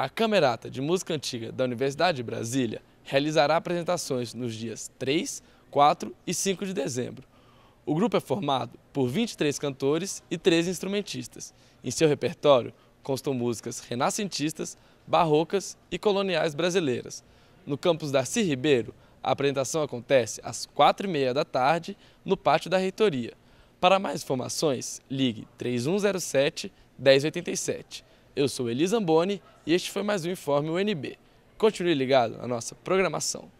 A Camerata de Música Antiga da Universidade de Brasília realizará apresentações nos dias 3, 4 e 5 de dezembro. O grupo é formado por 23 cantores e 13 instrumentistas. Em seu repertório constam músicas renascentistas, barrocas e coloniais brasileiras. No campus Darcy Ribeiro, a apresentação acontece às 4h30 da tarde no pátio da reitoria. Para mais informações, ligue 3107 1087. Eu sou Elisa Amboni e este foi mais um Informe UNB. Continue ligado à nossa programação.